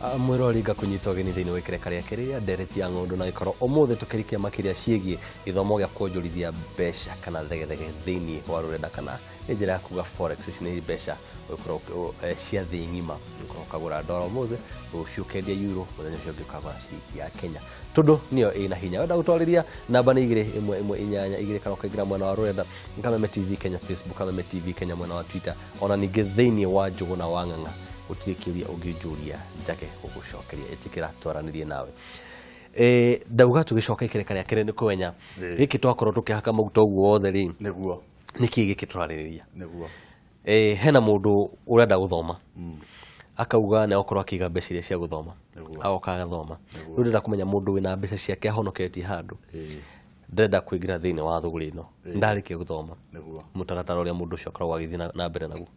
Ah, mwä roringa kå nyita å geni thä inä wa ikereka rä ake rä ndereti ya ng'ondu na ikoro korwo å må thä tå kä rikia makä ria ciägiä gä thomo gä a kuonjorithia mbeca kana thegethege thä inä wa rå kana nä njä ya kuga forex nä mbeca å korwo eh, cia thä ng'ima å korwo å kagå ra ndora å må thä rå ciå kendia euro må thenya å cio ciringi ya kenya tondå niyo ina hinya wenda gå twarä ria namba nä igä imwe ä inyanya igä rä kana å mwena wa rå renda kameme tv kenya facebook kameme tv kenya mwena wa twitter ona ningä thä wa njå na wa ng'ang'a å kiria unginjuria njage gugucokeria itikira twaranirie nawe e, ndauga tugicoka ikireka rĩa kĩnene kwenya gĩkĩ twakorwo tũkĩhaka maguta ũguo wothe rĩ nĩguo nĩkĩ gĩkĩ tũrarĩrĩria nĩguo e, hena mũndũ ũrenda gũthoma mm. akauga nĩ okorwo akĩiga mbeca iria cia gũthoma agoka agathoma rĩu ndĩrenda kũmenya mũndũ wĩna mbeca ciake ahonoketie handũ ndĩrenda kũingĩra thĩinĩ wa thũgũrĩ ĩno ndarĩkia gũthoma mũtaratara ũrĩa mũndũ ũcio akoragwo agĩthiĩ na mbere naguo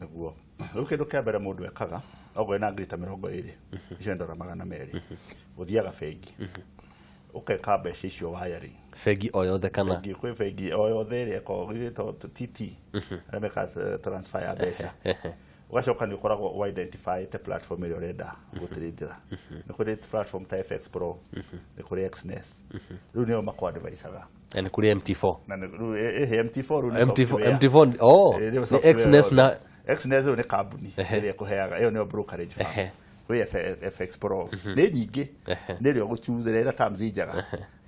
niguo rä u kä ndå kä mbere må ndå ekaga ogo ena ngiri ta mä rongo ä rä icio ndora magana merä gå thiaga bengi mbeca icio wayari bengi o yothe kana kwĩ bengi o yothe ĩrĩa ĩkoragwo ĩgĩtwo TT arĩa mekaga eh, transfer ya mbeca ũgacoka nĩ ũkoragwo ũidentifiĩte platform ĩrĩa ũrenda gũtĩrĩndĩra nĩ kũrĩ platform ta FX Pro nĩ kũrĩ XNES rĩu nĩo makwadvaicaga na nĩ kũrĩ MT4 na rĩu MT4 rĩu nĩ MT4 oh nĩ na xnet ĩyo nĩ kambuni ĩrĩa ĩkũheaga ĩyo brokerage firm wä FX Pro nä nyingä nä rä a gå cucä ra njega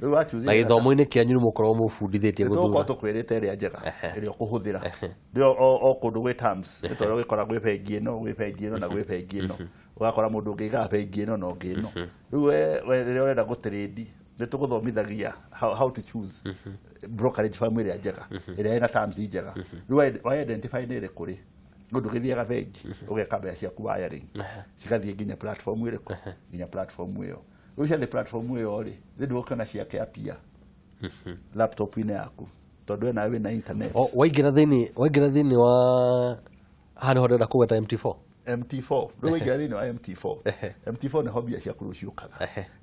rä u wacna gäthomo-inä kä anyu nä måkorwo må bundithä tie kwä rä te ä rä a njega ä rä a å kå hå thä ra rä o kå ndå gwä nä tondå gä kora gwä bengi ä no gwä bengi ä no na gwä mhm. bengi ä no å mhm. gakora må ndå å ngä bengi ä no na å ngä ä no mhm. rä u rä rä a å renda gå tä rä ndi nä tå gå thomithagia how to choose brokerage ä rä a njega ä rä a ä na njega rä u identify nä rä kå rä no ndugithiaga bengi ugekambira ciaku wiring cigathiä nginya platform ä rä kå nginya platform ä yo rä u ciathiä platform ä yo rä rä ndä ona ciake apia laptop-inä yaku tondå ena wä na waingä ra thä inä wa handå ho ndenda kå gweta mt4 MT4 nä wä inä wa MT4 MT4 nä hombia ciaku rå kaga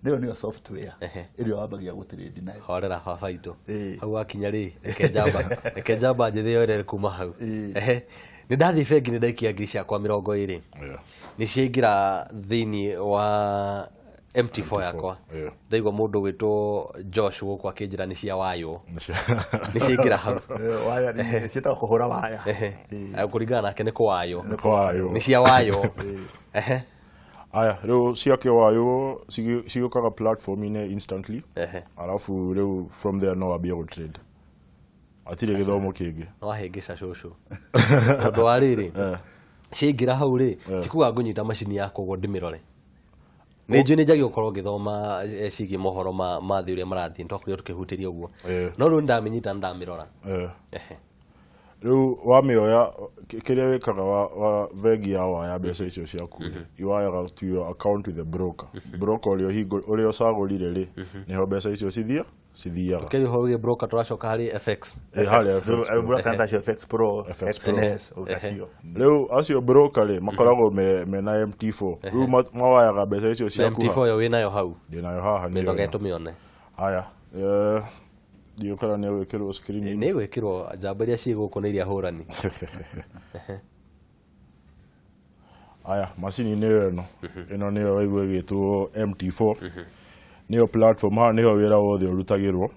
nä yo nä yo software ä rä a wambagia gå tä rä ndi nayo horera baba itå hau akinya rä reke njamba njä thä yorere kuma hau nä ndathiä bengi nä ciakwa mä rongo ä rä nä ciaingä ra thä inä wa MT4 yakwa ndaigua må ndå gwä two josh gå kå akä njä ra nä cia wayå nä ciaingä ra hau ciätagwo kå hå ra waya kå ringana nake nä kå wayå nä cia wayå aya rä u ciakä wayå cigä kaga inä arabu rä u from there no wambia gå trade atirä gä thomo kä ngä no ahä ngä ca cåcå tondå wa rä rä ciaingä ra hau rä cikuga ngå nyita macini yakwa guo ndä mä rore nä njå nä njagia gå korwo ngä thoma eh, cigä mohoro mathä å rä a marathiä nä twakorire tå kä hutä ria å guo eh. no rä u nä ndamä nä ndamä rora eh. rä u wamä oya kä rä a wä kaga bengi ya waya mbeca icio ciaku mhm. iwayaga to account with the broker mhm. broker å rä a å cagå rire rä mhm. nä ho mbeca icio cithia cithiaga rĩu acio broker rĩ makoragwo mena mt4 rĩu mawayaga mbeca icio ciamt hau ndĩnayo haha nĩgetũ mĩone haya ndiũkana nĩ gwĩkĩrwo nĩ gwĩkĩrwo njamba iria ciĩ gũkũ nĩ iria hũrani aya macini nĩyo ĩno mhm. ĩno nĩyo waigua ĩgĩtwo mt4 niyo platform haha niho wira wothe urutagirwo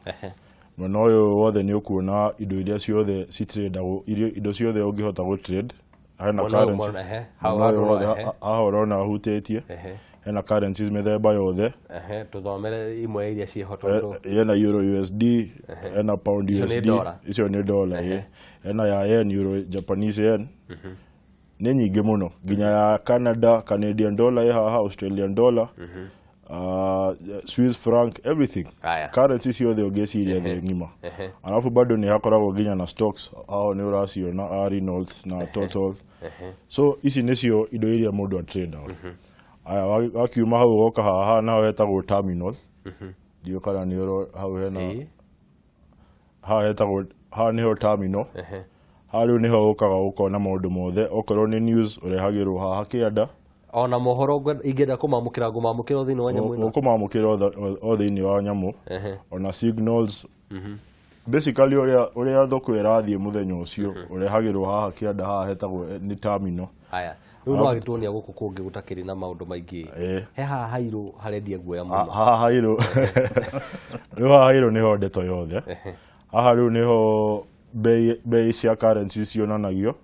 mwena uyu wothe ni kuona indo iria ciothe citredagwo indo ciothe ungihota gå trade hena haha urona ahutĩtie hena currencies mĩthemba yothe tũthomere imwe euro usd hena pound usd icio nĩ dola hena ya yen euro japanese yen mhm. nĩ nyingĩ mũno nginya ya canada canadian dollar haha australian dollar mhm uh, Swiss frank everything currency sio the ogesi ile ya ngima alafu bado ni hako rako ginya na stocks au ni rasio na ari north na total so isi ici nicio indo iria mundu a trade out mhm. aya waki wakiuma hau goka haha na weta hetagwo terminal ndio mhm. kala ni ro hau hena ha hetagwo ha niho terminal ha riu niho ukaga na maundu mothe okoro ni news hagiru haha kianda ona mohoro ingenda kumamukira ngumamukira thini wa nyamu ino kumamukira o thini wa nyamu ona signals mhm. basically ore uria uria thoko irathie muthenyo ucio ore mhm. hagirwa haha kianda haha heta eh, ni terminal haya rä no agä tuonia gå kå kå ngä gå takä na maå ndå maingä eh. he haha hairå harendia guoya må haha hairå rä u haha hairå nä ho ndeto yothe haha rä u nä ho bei cia cionanagio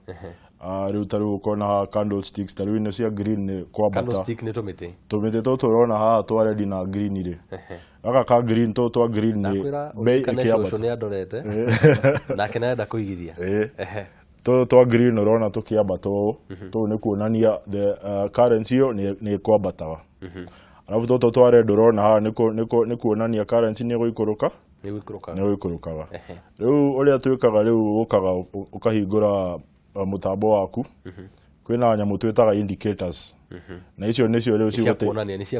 rä u tarä candlesticks kona ha tarä green ino cia nä ne tomete mä tä tå tå rona haha twaredi na rä aka ka tå twa nä mbei ä kä ambata nake nä arenda kå to twa green urona tukiambata uu tu ni kuonania the uh, currency hiyo ni ikwambataga arabu toto ne red ne haha ni kuonania currency ne guikuruka ni wa riu uria twikaga riu ukaga ukahingura mutambo waku mhm. kwina nyamu twitaga indicators mhm. na icio nicio riu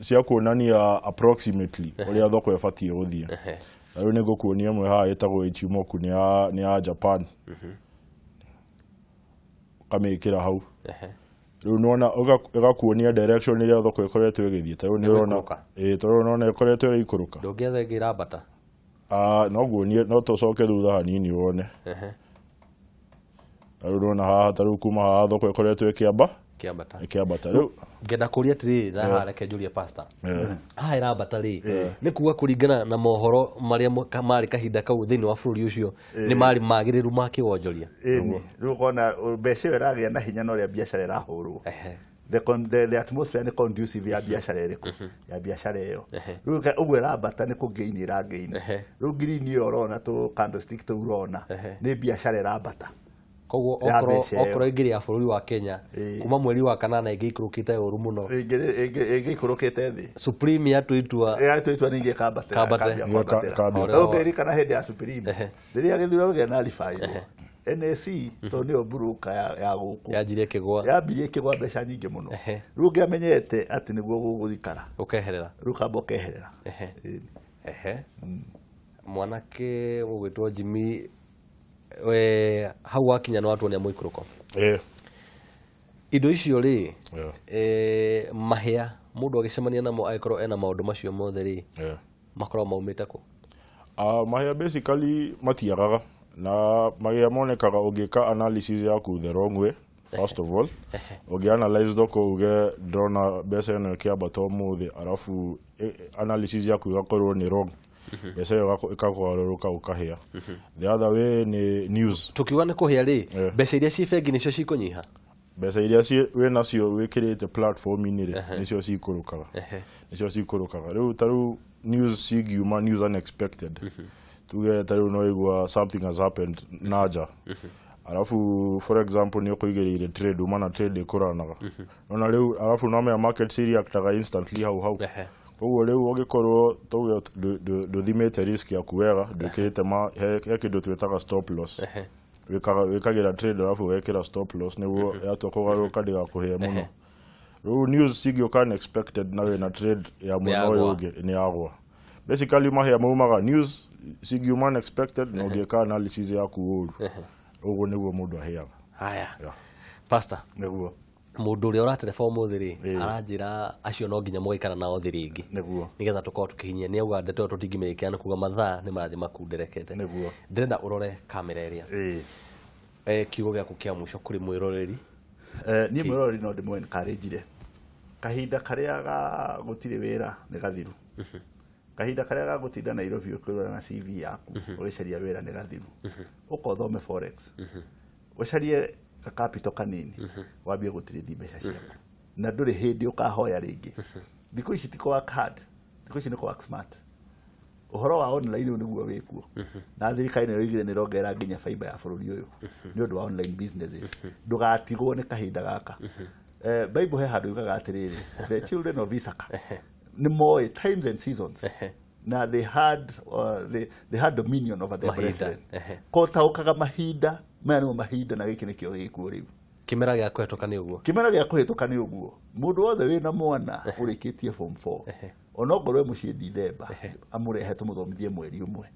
cia kuonania approximately uria thoko ibatie guthie na riu nigukuonia mwe haha itagwo ichimoku ni ya ni ya Japan mhm. kamikira hau riu nona igakuonia direction iria thoko ikoretwo igithie ta riu ni urona eh ta riu nona ikoretwo ikuruka ndungiathengira bata ah noguo no tucoke thutha hanini wone rä u rona haha tarä u kuma haha thoko ä koretwo ä kä amba kä ambata rä u ngenda kå ria atä rä rä haha reke njå pasta haha ä rambata rä eh. nä kuga kå ringana na mohoro marä a marä kahinda kau thä inä wa bå rå ri å cio eh. nä marä magä rä ru ma kä wonjoria eh, rä u kona uh, mbeca ä yo ä ragä a na hinya na å rä a biacara ä rahå rwo the, the, the atmosphere ni conducive ya biashara iriku ya biashara iyo riu uguo irambata ni kungeini irangeini riu green iyo urona tu candlestick tu urona ni biashara irambata koguo okro okro ya bũrũri wa kenya kuma mweri wa kanana ĩngĩikũrũkĩte ũru mũno ĩngĩikũrũkĩte thĩ supreme itua itua yatwĩtua yatwĩtua ningĩ kana hĩndĩ ya supreme rĩrĩa gĩthurano na alifai NAC to uhuh. nĩyo mburuka ya ya ya gũkũ yanjirie kĩgwa yambirie kĩgwa mbeca nyingĩ mũno rĩu ngĩamenyete atĩ nĩguo gũgũthikara ũkeherera rĩu kamba ũkeherera mm. mwanake ũgwĩtwo jimi hau wakinya nä watwo nä a må ikå rå ko indo icio rä mahä a må ndå agä cemania namo korwo ena maå ndå macio mothe rä makoragwo maumä te kå ah, mahä a matiagaga na magä a monekaga å ngä ka analysis yaku the wrong way first of all analyze thoko uge ndona mbeca ĩno ĩkĩambata ũmũthĩ arabu analysis yaku ĩgakorwo nĩ wrong Mhm. mbeca ĩyo the other way nĩ news tukiuga eh. mbeca iria bengi mbeca iria nacio wĩkĩrĩte platform-inĩ rĩ nĩcio cikũrũkaga nĩcio cikũrũkaga rĩu ta rĩu mhm. tuge no na nja mhm. for example nä å kå igä rä ire uma na ä kå ranaga ona rä u hau hau koguo riu ungikorwo tuge nduthimite risk yaku wega ndukirite he kindu twitaga stop loss wikagira trade alafu wekira stop loss niguo yatua kugaruka ndigakuhie muno riu news cingioka unexpected na wina trade ya mwena uyu ungi ni agwa basically mahia maumaga news cingiuma unexpected na ungiika analysis yaku uru uguo niguo mundu ahiaga haya yeah. pastor niguo mundu uria uratereba umuthi ri aranjira acio no nginya mugaikara nao thi ringi niguo nigetha tukorwo tukihinyia ni auga ndeto tutingimirikia uhuh. na kuga mathaa ni marathi makunderekete niguo ndirenda urore kamera iria eh kiugo giaku kia mwico kuri mwiroreri eh uhuh. ni mwiroreri no ndimwe encourage kahinda karia ga gutire wira ni gathiru uhuh. kahinda karia ga gutinda Nairobi ukirora na CV yaku ugicaria wira ni gathiru ukothome forex ucarie ka capital kanini wambie gutirithia mbeca ciaku mhm. na nduri hindi ukahoya ringi mhm. thiku ici ti work hard thiku ici ni work smart uhoro wa online niguo wikuo mhm. na thirikari nä roigire nä rongera nginya fiber ya bũrũri ũyũ nĩ ũndũ wa online businesses ndũgatigwo nĩ kahinda gaka eh, bible he handå yugaga atĩrĩrĩ the children of isaka nĩ moĩ times and seasons na they had, uh, they, they had dominion over their brethren kotaũkaga mahinda maya nimo mahinda na giki nikio gikuo riu kimera gya kuhetoka ni uguo ka nä å guo må ndå wothe wä na mwana ona form 4 onongorwe mucie dithemba amurehe tumuthomithie mweri umwe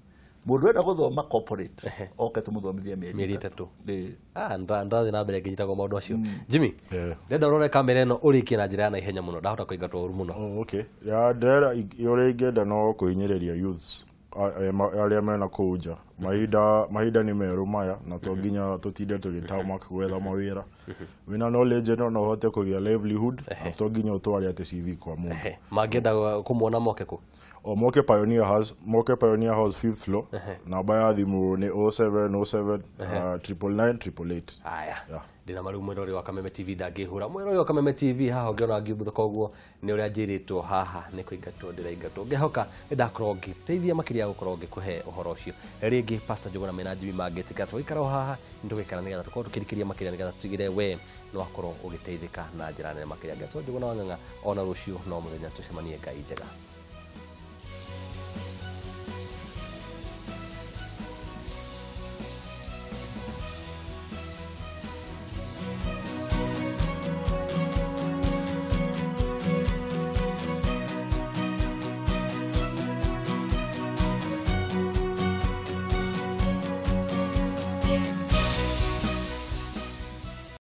mundu enda guthoma corporate oke tumuthomithie mieri itatu ah ndathi na mbere nginyitagwo maundu acio mm. jimmy ndenda urore kamera ino urikie na njira ya naihenya muno ndahota kuingatwo uru muno oh, okay ya ndera uri ngenda no kuhinyiriria youths aria mena kå nja mhm. mahinda mahinda nä merå maya na to mhm. nginya tå tinde tå gä tama gwetha mawä ra wä na knowledge no no hote kå gä a livelihood to nginya å twarä atä cv kwa må ndå mangä enda kå mwona moke kå moke pioneer has moke pioneer house fifth floor oh oh uh -huh. na baya thimu ni 07 07 999 888 haya ndina maru mwira uri wa kameme tv ndangihura mwira mwero wa kameme tv haha ngiona ngibutha koguo ni uria njiritwo haha ni kuingatwo ndiringatwo ngihoka ndakorwo ngiteithia makiria gukorwo ngikuhe uhoro ucio ringi pastor njogona mena njimi mangitikana tugikara haha ndugikara nigetha tukorwo tukirikiria makiria nigetha tutigire we no akorwo ugiteithika na njira nene makiria ngatwo njogona wang'ang'a ona rucio no muthenya tucemanie ngai njega